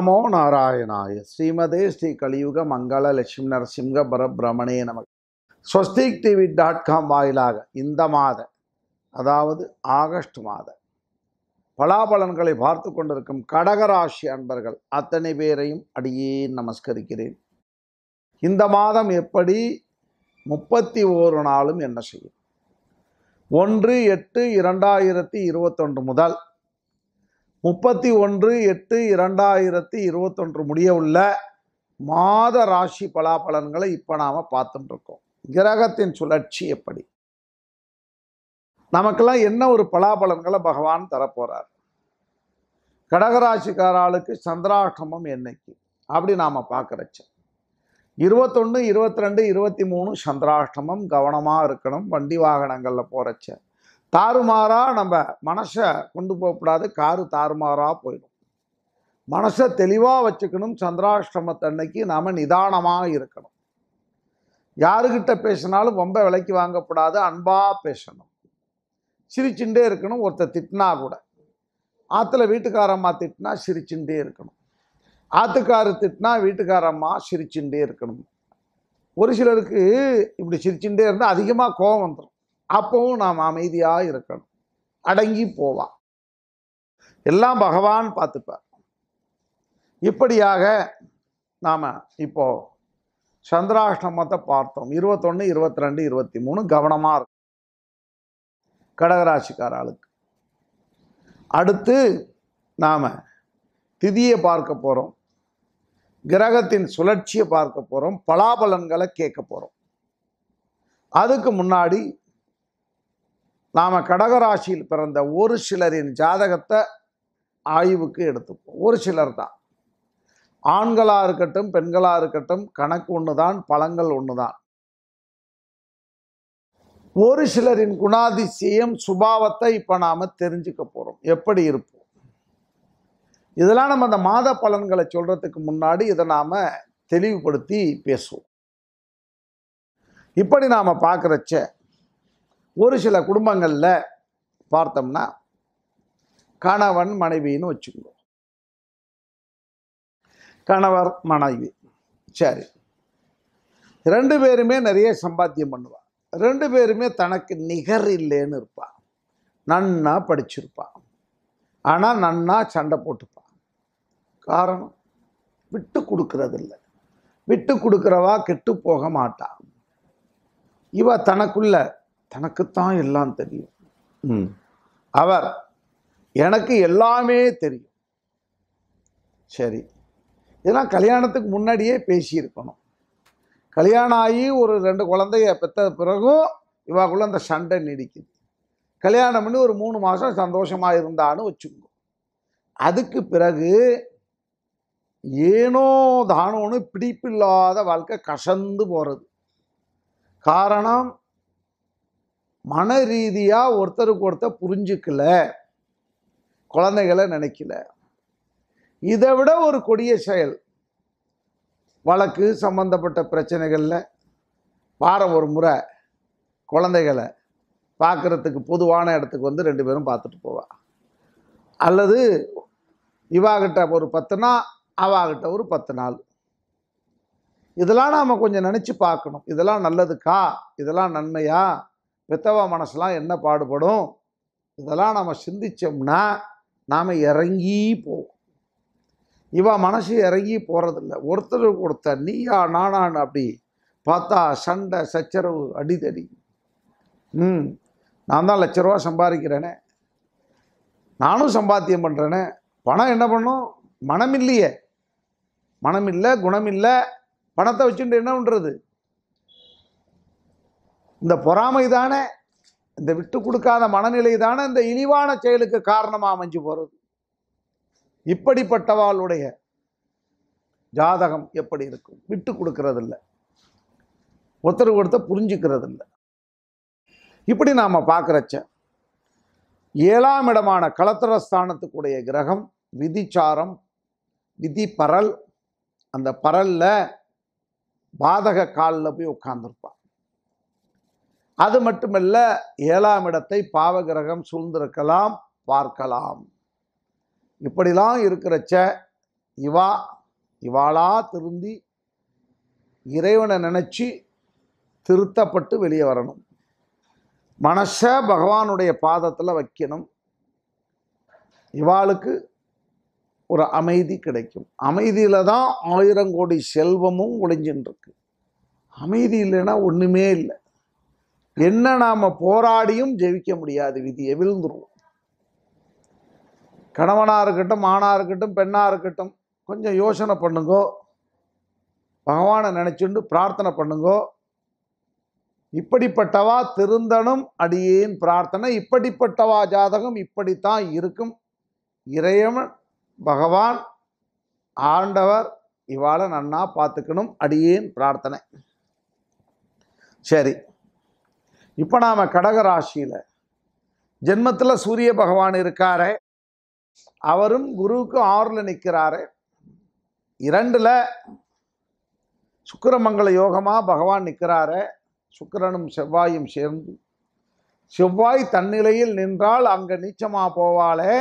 நமோ நாராயணாய ஸ்ரீமதே ஸ்ரீ கலியுக மங்கள லட்சுமி நரசிம்ஹ பரபிரமணே நமக்கு ஸ்வஸ்திக் டிவி டாட் காம் வாயிலாக இந்த மாத அதாவது ஆகஸ்ட் மாத பலாபலன்களை பார்த்து கொண்டிருக்கும் கடகராசி அன்பர்கள் அத்தனை பேரையும் அடியே நமஸ்கரிக்கிறேன் இந்த மாதம் எப்படி முப்பத்தி ஓரு நாளும் என்ன செய்யும் ஒன்று எட்டு இரண்டாயிரத்தி இருபத்தொன்று முதல் முப்பத்தி ஒன்று எட்டு இரண்டாயிரத்தி இருபத்தொன்று முடிய உள்ள மாத ராசி பலாபலன்களை இப்போ நாம் பார்த்துட்டுருக்கோம் கிரகத்தின் சுழற்சி எப்படி நமக்கெல்லாம் என்ன ஒரு பலாபலன்களை பகவான் தரப்போகிறார் கடகராசிக்காராளுக்கு சந்திராஷ்டமம் என்னைக்கு அப்படி நாம் பார்க்குறச்ச இருபத்தொன்று இருபத்தி ரெண்டு இருபத்தி மூணு சந்திராஷ்டமம் கவனமாக இருக்கணும் வண்டி வாகனங்களில் போகிறச்சேன் தாறுமாறாக நம்ம மனசை கொண்டு போகக்கூடாது காரு தாறுமாறாக போயிடும் மனசை தெளிவாக வச்சுக்கணும் அன்னைக்கு நாம் நிதானமாக இருக்கணும் யாருக்கிட்ட பேசினாலும் ரொம்ப விலைக்கு வாங்கக்கூடாது அன்பாக பேசணும் சிரிச்சுட்டே இருக்கணும் ஒருத்தர் திட்டினா கூட ஆற்றுல வீட்டுக்காரம்மா திட்டினா சிரிச்சுட்டே இருக்கணும் ஆத்துக்காரு திட்டினா வீட்டுக்காரம்மா சிரிச்சுட்டே இருக்கணும் ஒரு சிலருக்கு இப்படி சிரிச்சுட்டே இருந்தால் அதிகமாக கோபம் வந்துடும் அப்பவும் நாம் அமைதியாக இருக்கணும் அடங்கி போவா எல்லாம் பகவான் பார்த்துப்பார் இப்படியாக நாம் இப்போ சந்திராஷ்டமத்தை பார்த்தோம் இருபத்தொன்று இருபத்தி ரெண்டு இருபத்தி மூணு கவனமாக இருக்கும் கடகராசிக்கார அடுத்து நாம் திதியை பார்க்க போகிறோம் கிரகத்தின் சுழற்சியை பார்க்க போகிறோம் பலாபலன்களை கேட்க போகிறோம் அதுக்கு முன்னாடி நாம் கடகராசியில் பிறந்த ஒரு சிலரின் ஜாதகத்தை ஆய்வுக்கு எடுத்துப்போம் ஒரு சிலர் தான் ஆண்களாக இருக்கட்டும் பெண்களாக இருக்கட்டும் கணக்கு ஒன்று தான் பழங்கள் ஒன்று தான் ஒரு சிலரின் குணாதிசயம் சுபாவத்தை இப்போ நாம் தெரிஞ்சுக்க போகிறோம் எப்படி இருப்போம் இதெல்லாம் நம்ம அந்த மாத பலன்களை சொல்கிறதுக்கு முன்னாடி இதை நாம் தெளிவுபடுத்தி பேசுவோம் இப்படி நாம் பார்க்குறச்ச ஒரு சில குடும்பங்களில் பார்த்தோம்னா கணவன் மனைவின்னு வச்சுக்கணும் கணவர் மனைவி சரி ரெண்டு பேருமே நிறைய சம்பாத்தியம் பண்ணுவான் ரெண்டு பேருமே தனக்கு நிகர் இல்லைன்னு இருப்பான் நன்னா படிச்சிருப்பான் ஆனால் நன்னா சண்டை போட்டுப்பான் காரணம் விட்டு கொடுக்கறதில்ல விட்டு கொடுக்குறவா கெட்டு போக மாட்டான் இவ தனக்குள்ள தனக்குத்தான் எல்லாம் தெரியும் அவர் எனக்கு எல்லாமே தெரியும் சரி இதெல்லாம் கல்யாணத்துக்கு முன்னாடியே பேசியிருக்கணும் கல்யாணம் ஆகி ஒரு ரெண்டு குழந்தைய பெற்ற பிறகும் இவாக்குள்ள அந்த சண்டை நீடிக்குது கல்யாணம் பண்ணி ஒரு மூணு மாதம் சந்தோஷமாக இருந்தான்னு வச்சுக்கோ அதுக்கு பிறகு ஏனோ தானோன்னு பிடிப்பில்லாத வாழ்க்கை கசந்து போகிறது காரணம் மன ரீதியாக ஒருத்தருக்கு ஒருத்தர் புரிஞ்சுக்கல குழந்தைகளை நினைக்கல இதை விட ஒரு கொடிய செயல் வழக்கு சம்மந்தப்பட்ட பிரச்சனைகளில் வாரம் ஒரு முறை குழந்தைகளை பார்க்குறதுக்கு பொதுவான இடத்துக்கு வந்து ரெண்டு பேரும் பார்த்துட்டு போவாள் அல்லது இவாகிட்ட ஒரு பத்து நாள் அவாகிட்ட ஒரு பத்து நாள் இதெல்லாம் நாம் கொஞ்சம் நினச்சி பார்க்கணும் இதெல்லாம் நல்லதுக்கா இதெல்லாம் நன்மையா பெத்தவ மனசுலாம் என்ன பாடுபடும் இதெல்லாம் நம்ம சிந்தித்தோம்னா நாம் இறங்கி போவோம் இவன் மனசு இறங்கி போகிறதில்ல ஒருத்தர் கொடுத்த நீயா நானான்னு அப்படி பார்த்தா சண்டை சச்சரவு அடிதடி ம் நான் தான் லட்ச ரூபா சம்பாதிக்கிறேனே நானும் சம்பாத்தியம் பண்ணுறேனே பணம் என்ன பண்ணும் மனமில்லையே மனமில்லை குணமில்லை பணத்தை வச்சுட்டு என்ன பண்ணுறது இந்த பொறாமை தானே இந்த விட்டு கொடுக்காத மனநிலை தானே இந்த இழிவான செயலுக்கு காரணமாக அமைஞ்சு போகிறது இப்படிப்பட்டவாளுடைய ஜாதகம் எப்படி இருக்கும் விட்டு கொடுக்கறதில்ல ஒருத்தர் ஒருத்தர் புரிஞ்சுக்கிறதில்ல இப்படி நாம் பார்க்குறச்ச ஏழாம் இடமான கலத்திரஸ்தானத்துக்குடைய கிரகம் விதிச்சாரம் விதி பரல் அந்த பரலில் பாதக காலில் போய் உட்காந்துருப்பான் அது மட்டுமல்ல ஏழாம் இடத்தை பாவகிரகம் சூழ்ந்திருக்கலாம் பார்க்கலாம் இப்படிலாம் இருக்கிறச்ச இவா இவாளா திருந்தி இறைவனை நினச்சி திருத்தப்பட்டு வெளியே வரணும் மனசை பகவானுடைய பாதத்தில் வைக்கணும் இவாளுக்கு ஒரு அமைதி கிடைக்கும் அமைதியில் தான் ஆயிரம் கோடி செல்வமும் ஒளிஞ்சின்னு இருக்கு அமைதி இல்லைன்னா ஒன்றுமே இல்லை என்ன நாம் போராடியும் ஜெயிக்க முடியாது விதியை விழுந்துருவோம் கணவனாக இருக்கட்டும் ஆணாக இருக்கட்டும் பெண்ணாக இருக்கட்டும் கொஞ்சம் யோசனை பண்ணுங்கோ பகவானை நினச்சிண்டு பிரார்த்தனை பண்ணுங்கோ இப்படிப்பட்டவா திருந்தனும் அடியேன் பிரார்த்தனை இப்படிப்பட்டவா ஜாதகம் இப்படித்தான் இருக்கும் இறையவன் பகவான் ஆண்டவர் இவாளை நன்னா பார்த்துக்கணும் அடியேன் பிரார்த்தனை சரி இப்போ நாம் கடக ராசியில் ஜென்மத்தில் சூரிய பகவான் இருக்கார் அவரும் குருவுக்கு ஆறில் நிற்கிறார் இரண்டில் சுக்கரமங்கல யோகமாக பகவான் நிற்கிறார சுக்கரனும் செவ்வாயும் சேர்ந்து செவ்வாய் தன்னிலையில் நின்றால் அங்கே நீச்சமாக போவாளே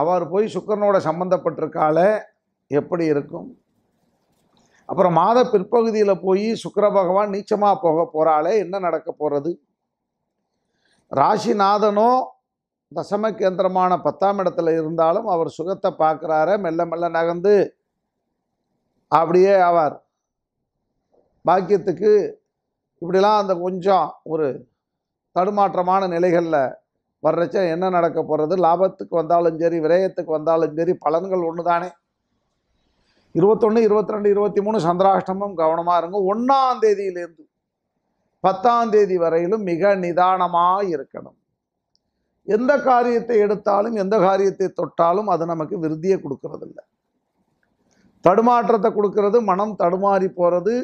அவர் போய் சுக்கரனோட சம்மந்தப்பட்டிருக்காளே எப்படி இருக்கும் அப்புறம் மாத பிற்பகுதியில் போய் சுக்கர பகவான் நீச்சமாக போக போகிறாளே என்ன நடக்க போகிறது ராசிநாதனோ தசம கேந்திரமான பத்தாம் இடத்துல இருந்தாலும் அவர் சுகத்தை பார்க்குறார மெல்ல மெல்ல நகர்ந்து அப்படியே ஆவார் பாக்கியத்துக்கு இப்படிலாம் அந்த கொஞ்சம் ஒரு தடுமாற்றமான நிலைகளில் வர்றச்சா என்ன நடக்க போகிறது லாபத்துக்கு வந்தாலும் சரி விரயத்துக்கு வந்தாலும் சரி பலன்கள் ஒன்று தானே இருபத்தொன்று இருபத்தி ரெண்டு இருபத்தி மூணு சந்திராஷ்டமம் கவனமாக இருங்க ஒன்றாம் தேதியிலேருந்து பத்தாம் தேதி வரையிலும் மிக நிதானமாக இருக்கணும் எந்த காரியத்தை எடுத்தாலும் எந்த காரியத்தை தொட்டாலும் அது நமக்கு விருத்தியை கொடுக்கறதில்ல தடுமாற்றத்தை கொடுக்கறது மனம் தடுமாறி போகிறது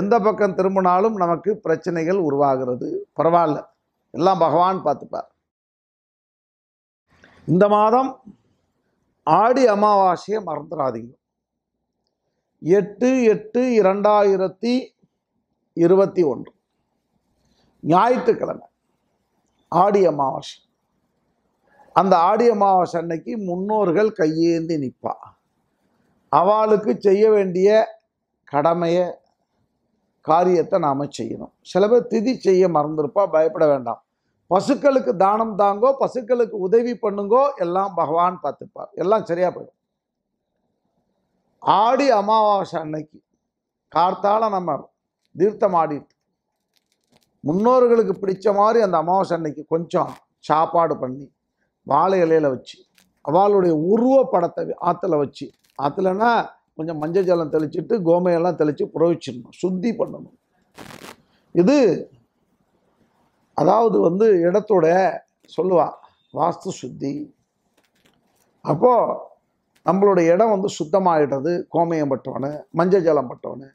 எந்த பக்கம் திரும்பினாலும் நமக்கு பிரச்சனைகள் உருவாகிறது பரவாயில்ல எல்லாம் பகவான் பார்த்துப்பார் இந்த மாதம் ஆடி அமாவாசையை மறந்துடாதீங்க எட்டு எட்டு இரண்டாயிரத்தி இருபத்தி ஒன்று ஞாயிற்றுக்கிழமை ஆடி அமாவாசை அந்த ஆடி அமாவாசை அன்னைக்கு முன்னோர்கள் கையேந்தி நிற்பா அவளுக்கு செய்ய வேண்டிய கடமையை காரியத்தை நாம் செய்யணும் சில பேர் திதி செய்ய மறந்துருப்பா பயப்பட வேண்டாம் பசுக்களுக்கு தானம் தாங்கோ பசுக்களுக்கு உதவி பண்ணுங்கோ எல்லாம் பகவான் பார்த்துப்பார் எல்லாம் சரியாக போயிடும் ஆடி அமாவாசை அன்னைக்கு கார்த்தால நம்ம தீர்த்தம் ஆடிட்டு முன்னோர்களுக்கு பிடிச்ச மாதிரி அந்த அமாவாசை அன்னைக்கு கொஞ்சம் சாப்பாடு பண்ணி வாழை இலையில் வச்சு அவளுடைய உருவப்படத்தை ஆற்றுல வச்சு ஆற்றுலனா கொஞ்சம் மஞ்சள் ஜலம் தெளிச்சுட்டு கோமையெல்லாம் தெளித்து புறவிச்சிடணும் சுத்தி பண்ணணும் இது அதாவது வந்து இடத்தோட சொல்லுவா வாஸ்து சுத்தி அப்போது நம்மளுடைய இடம் வந்து சுத்தமாகிடுறது கோமயம் பட்டவனு மஞ்சள் ஜலம் பட்டவனு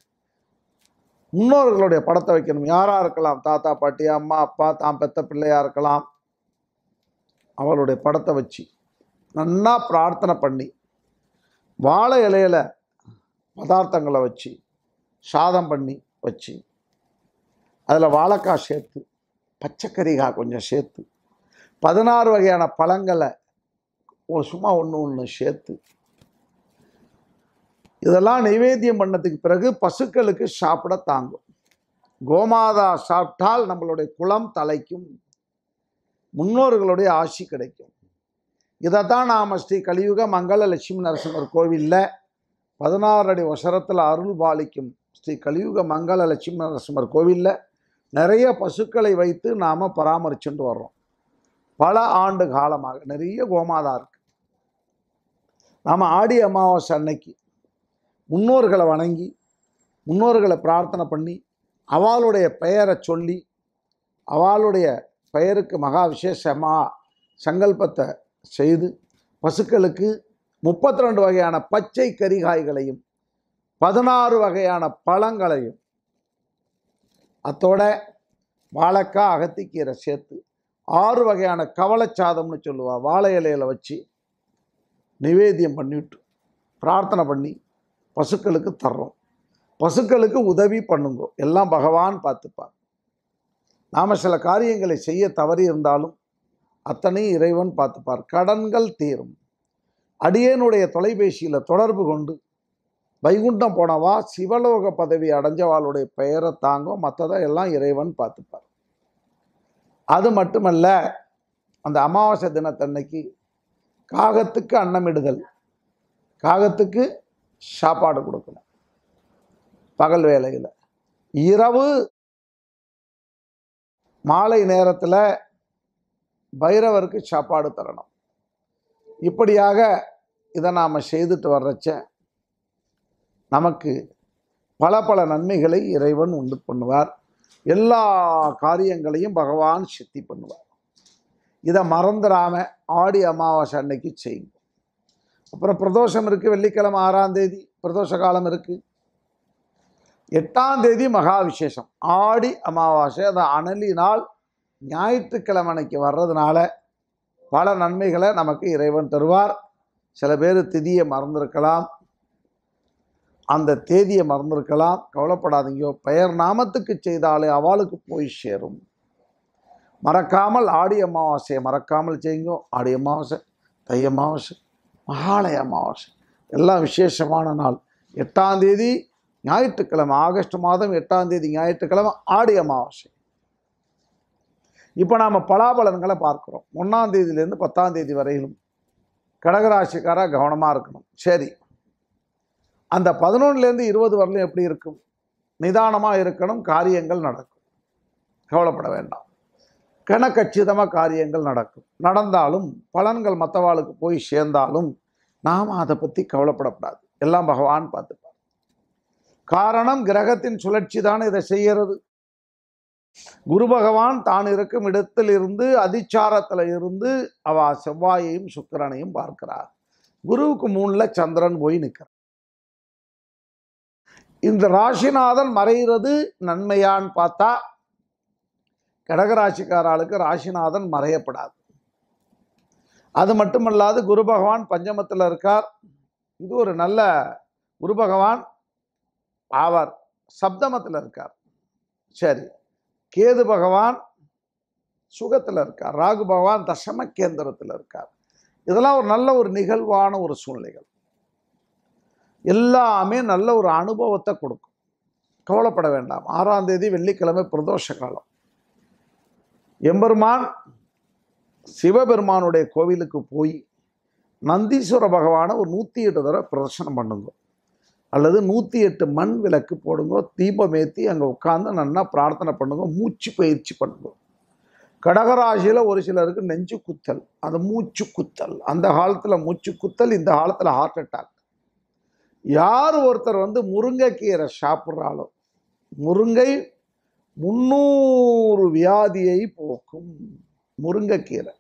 முன்னோர்களுடைய படத்தை வைக்கணும் யாராக இருக்கலாம் தாத்தா பாட்டி அம்மா அப்பா தான் பெத்த பிள்ளையாக இருக்கலாம் அவளுடைய படத்தை வச்சு நல்லா பிரார்த்தனை பண்ணி வாழை இலையில் பதார்த்தங்களை வச்சு சாதம் பண்ணி வச்சு அதில் வாழைக்காய் சேர்த்து பச்சைக்கறிகாய் கொஞ்சம் சேர்த்து பதினாறு வகையான பழங்களை சும்மா ஒன்று ஒன்று சேர்த்து இதெல்லாம் நைவேத்தியம் பண்ணதுக்கு பிறகு பசுக்களுக்கு சாப்பிட தாங்கும் கோமாதா சாப்பிட்டால் நம்மளுடைய குளம் தலைக்கும் முன்னோர்களுடைய ஆசி கிடைக்கும் இதை தான் நாம் ஸ்ரீ கலியுக மங்கள லட்சுமி நரசிம்மர் கோவிலில் பதினாறு அடி வசரத்தில் அருள் பாலிக்கும் ஸ்ரீ கலியுக மங்கள லட்சுமி நரசிம்மர் கோவிலில் நிறைய பசுக்களை வைத்து நாம் பராமரிச்சுட்டு வர்றோம் பல ஆண்டு காலமாக நிறைய கோமாதா இருக்குது நாம் ஆடி அமாவாசை அன்னைக்கு முன்னோர்களை வணங்கி முன்னோர்களை பிரார்த்தனை பண்ணி அவளுடைய பெயரை சொல்லி அவளுடைய பெயருக்கு மகா விசேஷமாக சங்கல்பத்தை செய்து பசுக்களுக்கு முப்பத்தி ரெண்டு வகையான பச்சை கரிகாய்களையும் பதினாறு வகையான பழங்களையும் அத்தோட வாழைக்காய் அகத்திக்கீரை சேர்த்து ஆறு வகையான கவலைச்சாதம்னு சொல்லுவாள் வாழை இலையில் வச்சு நிவேதியம் பண்ணிவிட்டு பிரார்த்தனை பண்ணி பசுக்களுக்கு தர்றோம் பசுக்களுக்கு உதவி பண்ணுங்கோ எல்லாம் பகவான் பார்த்துப்பார் நாம் சில காரியங்களை செய்ய தவறி இருந்தாலும் அத்தனை இறைவன் பார்த்துப்பார் கடன்கள் தீரும் அடியேனுடைய தொலைபேசியில் தொடர்பு கொண்டு வைகுண்டம் போனவா சிவலோக பதவி அடைஞ்சவாளுடைய பெயரை தாங்கோ மற்றதை எல்லாம் இறைவன் பார்த்துப்பார் அது மட்டுமல்ல அந்த அமாவாசை தினத்தன்னைக்கு காகத்துக்கு அன்னமிடுதல் காகத்துக்கு சாப்பாடு கொடுக்கணும் பகல் வேலையில் இரவு மாலை நேரத்தில் பைரவருக்கு சாப்பாடு தரணும் இப்படியாக இதை நாம் செய்துட்டு வர்றச்ச நமக்கு பல பல நன்மைகளை இறைவன் உண்டு பண்ணுவார் எல்லா காரியங்களையும் பகவான் சித்தி பண்ணுவார் இதை மறந்துடாமல் ஆடி அமாவாசை அன்னைக்கு செய்யுங்க அப்புறம் பிரதோஷம் இருக்குது வெள்ளிக்கிழமை ஆறாம் தேதி பிரதோஷ காலம் இருக்குது எட்டாம் தேதி மகா விசேஷம் ஆடி அமாவாசை அந்த அனலி நாள் ஞாயிற்றுக்கிழமை அன்னைக்கு வர்றதுனால பல நன்மைகளை நமக்கு இறைவன் தருவார் சில பேர் திதியை மறந்துருக்கலாம் அந்த தேதியை மறந்துருக்கலாம் கவலைப்படாதீங்கோ பெயர் நாமத்துக்கு செய்தாலே அவளுக்கு போய் சேரும் மறக்காமல் ஆடி அமாவாசையை மறக்காமல் செய்யுங்கோ ஆடி அமாவாசை தை அமாவாசை மகாலய அமாவாசை எல்லாம் விசேஷமான நாள் எட்டாம் தேதி ஞாயிற்றுக்கிழமை ஆகஸ்ட் மாதம் எட்டாம் தேதி ஞாயிற்றுக்கிழமை ஆடி அமாவாசை இப்போ நாம் பலாபலன்களை பார்க்குறோம் ஒன்றாம் தேதியிலேருந்து பத்தாம் தேதி வரையிலும் கடகராசிக்காராக கவனமாக இருக்கணும் சரி அந்த பதினொன்றுலேருந்து இருபது வரலும் எப்படி இருக்கும் நிதானமாக இருக்கணும் காரியங்கள் நடக்கும் கவலைப்பட வேண்டாம் கணக்கச்சிதமாக காரியங்கள் நடக்கும் நடந்தாலும் பலன்கள் மற்றவாளுக்கு போய் சேர்ந்தாலும் நாம் அதை பற்றி கவலைப்படக்கூடாது எல்லாம் பகவான் பார்த்துப்பார் காரணம் கிரகத்தின் சுழற்சி தான் இதை செய்கிறது குரு பகவான் தான் இருக்கும் இடத்தில் இருந்து அதிச்சாரத்தில் இருந்து அவ செவ்வாயையும் சுக்கரனையும் பார்க்கிறார் குருவுக்கு மூணில் சந்திரன் போய் நிற்கிறார் இந்த ராசிநாதன் மறைகிறது நன்மையான்னு பார்த்தா கடகராசிக்காராளுக்கு ராசிநாதன் மறையப்படாது அது மட்டுமல்லாது குரு பகவான் பஞ்சமத்தில் இருக்கார் இது ஒரு நல்ல குரு பகவான் ஆவார் சப்தமத்தில் இருக்கார் சரி கேது பகவான் சுகத்தில் இருக்கார் ராகு பகவான் தசம கேந்திரத்தில் இருக்கார் இதெல்லாம் ஒரு நல்ல ஒரு நிகழ்வான ஒரு சூழ்நிலைகள் எல்லாமே நல்ல ஒரு அனுபவத்தை கொடுக்கும் கவலைப்பட வேண்டாம் ஆறாம் தேதி வெள்ளிக்கிழமை பிரதோஷ காலம் எம்பெருமான் சிவபெருமானுடைய கோவிலுக்கு போய் நந்தீஸ்வர பகவானை ஒரு நூற்றி எட்டு தடவை பிரதர்ஷனம் பண்ணுங்க அல்லது நூற்றி எட்டு மண் விளக்கு போடுங்க தீபம் ஏற்றி அங்கே உட்காந்து நல்லா பிரார்த்தனை பண்ணுங்க மூச்சு பயிற்சி பண்ணுங்க கடகராசியில் ஒரு சிலருக்கு நெஞ்சு குத்தல் அந்த மூச்சு குத்தல் அந்த காலத்தில் மூச்சு குத்தல் இந்த காலத்தில் ஹார்ட் அட்டாக் யார் ஒருத்தர் வந்து முருங்கைக்கீரை சாப்பிட்றாலோ முருங்கை முன்னூறு வியாதியை போக்கும் முருங்கைக்கீரை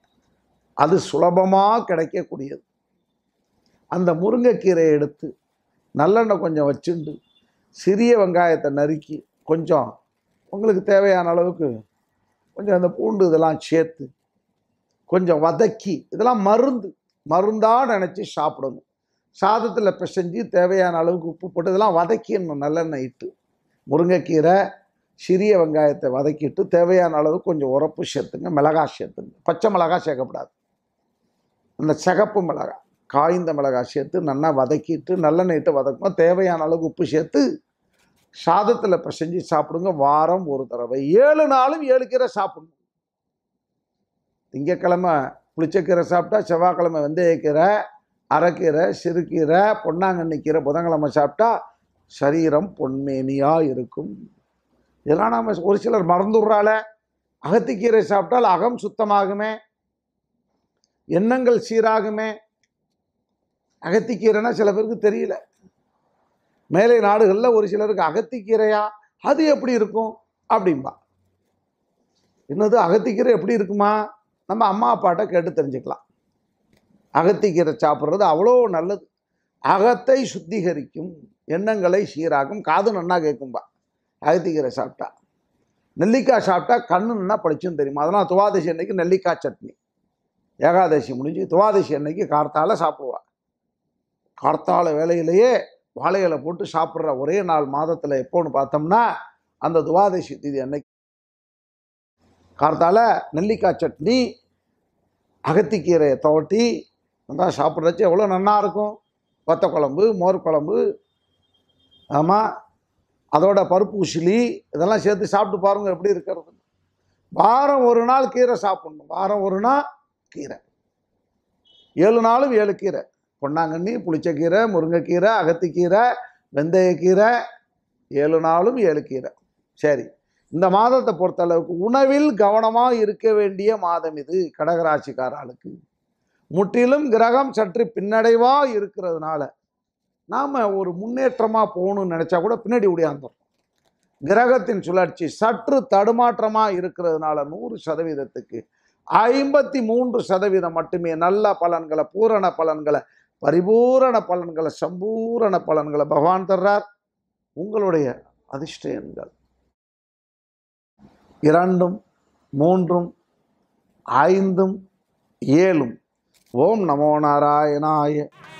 அது சுலபமாக கிடைக்கக்கூடியது அந்த முருங்கைக்கீரையை எடுத்து நல்லெண்ணெய் கொஞ்சம் வச்சுண்டு சிறிய வெங்காயத்தை நறுக்கி கொஞ்சம் உங்களுக்கு தேவையான அளவுக்கு கொஞ்சம் அந்த பூண்டு இதெல்லாம் சேர்த்து கொஞ்சம் வதக்கி இதெல்லாம் மருந்து மருந்தாக நினச்சி சாப்பிடணும் சாதத்தில் பிசைஞ்சு தேவையான அளவுக்கு உப்பு போட்டு இதெல்லாம் வதக்கிடணும் நல்லெண்ணெய் இட்டு முருங்கைக்கீரை சிறிய வெங்காயத்தை வதக்கிட்டு தேவையான அளவு கொஞ்சம் உரப்பு சேர்த்துங்க மிளகா சேர்த்துங்க பச்சை மிளகா சேர்க்கக்கூடாது அந்த சிகப்பு மிளகா காய்ந்த மிளகா சேர்த்து நல்லா வதக்கிட்டு நல்ல நைட்டு வதக்கணும் தேவையான அளவுக்கு உப்பு சேர்த்து சாதத்தில் செஞ்சு சாப்பிடுங்க வாரம் ஒரு தடவை ஏழு நாளும் ஏழு கீரை சாப்பிடணும் திங்கக்கிழமை புளிச்சக்கீரை சாப்பிட்டா செவ்வாய்க்கிழமை வெந்தயக்கீரை அரைக்கீரை சிறுகீரை பொன்னாங்கண்ணி கீரை புதன்கிழமை சாப்பிட்டா சரீரம் பொன்மேனியாக இருக்கும் இதெல்லாம் நாம் ஒரு சிலர் மறந்துடுறால அகத்திக்கீரை சாப்பிட்டால் அகம் சுத்தமாகுமே எண்ணங்கள் சீராகுமே அகத்திக்கீரைனா சில பேருக்கு தெரியல மேலை நாடுகளில் ஒரு சிலருக்கு அகத்திக்கீரையா அது எப்படி இருக்கும் அப்படிம்பா என்னது அகத்திக்கீரை எப்படி இருக்குமா நம்ம அம்மா அப்பாட்ட கேட்டு தெரிஞ்சுக்கலாம் அகத்திக்கீரை சாப்பிட்றது அவ்வளோ நல்லது அகத்தை சுத்திகரிக்கும் எண்ணங்களை சீராக்கும் காது நன்னா கேட்கும்பா அகத்திக்கீரை சாப்பிட்டா நெல்லிக்காய் சாப்பிட்டா கண்ணுன்னா படிச்சுன்னு தெரியுமா அதெல்லாம் துவாதசி அன்னைக்கு நெல்லிக்காய் சட்னி ஏகாதசி முடிஞ்சு துவாதசி அன்னைக்கு கார்த்தால சாப்பிடுவா கார்த்தால வேலையிலேயே வாழைகளை போட்டு சாப்பிட்ற ஒரே நாள் மாதத்தில் எப்போன்னு பார்த்தோம்னா அந்த துவாதசி திதி அன்னைக்கு கார்த்தால நெல்லிக்காய் சட்னி அகத்திக்கீரையை தோட்டி நல்லா சாப்பிட்றச்சு எவ்வளோ நல்லா இருக்கும் வத்த குழம்பு மோர் குழம்பு ஆமாம் அதோட பருப்பூசிலி இதெல்லாம் சேர்த்து சாப்பிட்டு பாருங்கள் எப்படி இருக்கிறது வாரம் ஒரு நாள் கீரை சாப்பிடணும் வாரம் ஒரு நாள் கீரை ஏழு நாளும் ஏழு கீரை பொன்னாங்கண்ணி புளிச்சக்கீரை முருங்கைக்கீரை அகத்திக்கீரை வெந்தயக்கீரை ஏழு நாளும் ஏழு கீரை சரி இந்த மாதத்தை பொறுத்தளவுக்கு உணவில் கவனமாக இருக்க வேண்டிய மாதம் இது கடகராசிக்காராளுக்கு முற்றிலும் கிரகம் சற்று பின்னடைவாக இருக்கிறதுனால நாம் ஒரு முன்னேற்றமாக போகணும்னு நினச்சா கூட பின்னாடி உடையாந்துடும் கிரகத்தின் சுழற்சி சற்று தடுமாற்றமாக இருக்கிறதுனால நூறு சதவீதத்துக்கு ஐம்பத்தி மூன்று சதவீதம் மட்டுமே நல்ல பலன்களை பூரண பலன்களை பரிபூரண பலன்களை சம்பூரண பலன்களை பகவான் தர்றார் உங்களுடைய அதிர்ஷ்டங்கள் இரண்டும் மூன்றும் ஐந்தும் ஏழும் ஓம் நமோ நாராயணாய